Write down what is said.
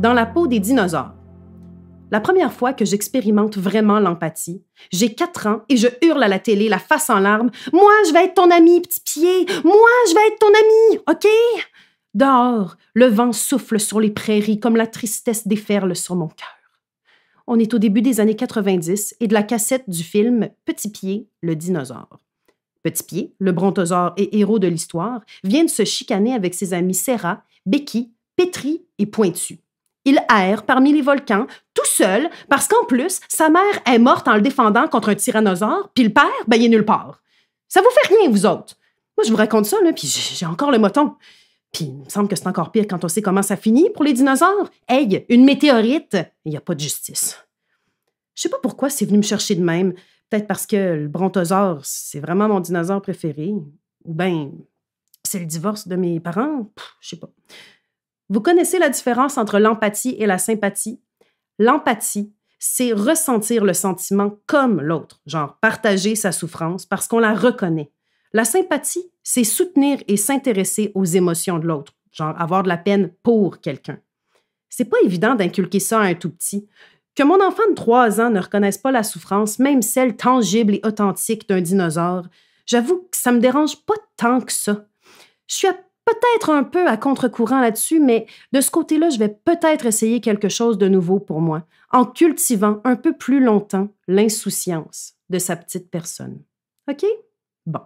dans la peau des dinosaures. La première fois que j'expérimente vraiment l'empathie, j'ai quatre ans et je hurle à la télé, la face en larmes. Moi, je vais être ton ami, petit pied. Moi, je vais être ton ami, OK? Dehors, le vent souffle sur les prairies comme la tristesse déferle sur mon cœur. On est au début des années 90 et de la cassette du film Petit pied, le dinosaure. Petit pied, le brontosaure et héros de l'histoire, vient de se chicaner avec ses amis Serra, Becky, Petri et Pointu. Il erre parmi les volcans, tout seul, parce qu'en plus, sa mère est morte en le défendant contre un tyrannosaure, puis le père, ben, il est nulle part. Ça vous fait rien, vous autres. Moi, je vous raconte ça, là, puis j'ai encore le moton. Puis il me semble que c'est encore pire quand on sait comment ça finit pour les dinosaures. Hey, une météorite, il n'y a pas de justice. Je sais pas pourquoi c'est venu me chercher de même. Peut-être parce que le brontosaure, c'est vraiment mon dinosaure préféré. Ou bien, c'est le divorce de mes parents. Je sais pas. Vous connaissez la différence entre l'empathie et la sympathie? L'empathie, c'est ressentir le sentiment comme l'autre, genre partager sa souffrance parce qu'on la reconnaît. La sympathie, c'est soutenir et s'intéresser aux émotions de l'autre, genre avoir de la peine pour quelqu'un. C'est pas évident d'inculquer ça à un tout petit. Que mon enfant de 3 ans ne reconnaisse pas la souffrance, même celle tangible et authentique d'un dinosaure, j'avoue que ça me dérange pas tant que ça. Je suis à peut-être un peu à contre-courant là-dessus, mais de ce côté-là, je vais peut-être essayer quelque chose de nouveau pour moi, en cultivant un peu plus longtemps l'insouciance de sa petite personne. OK? Bon.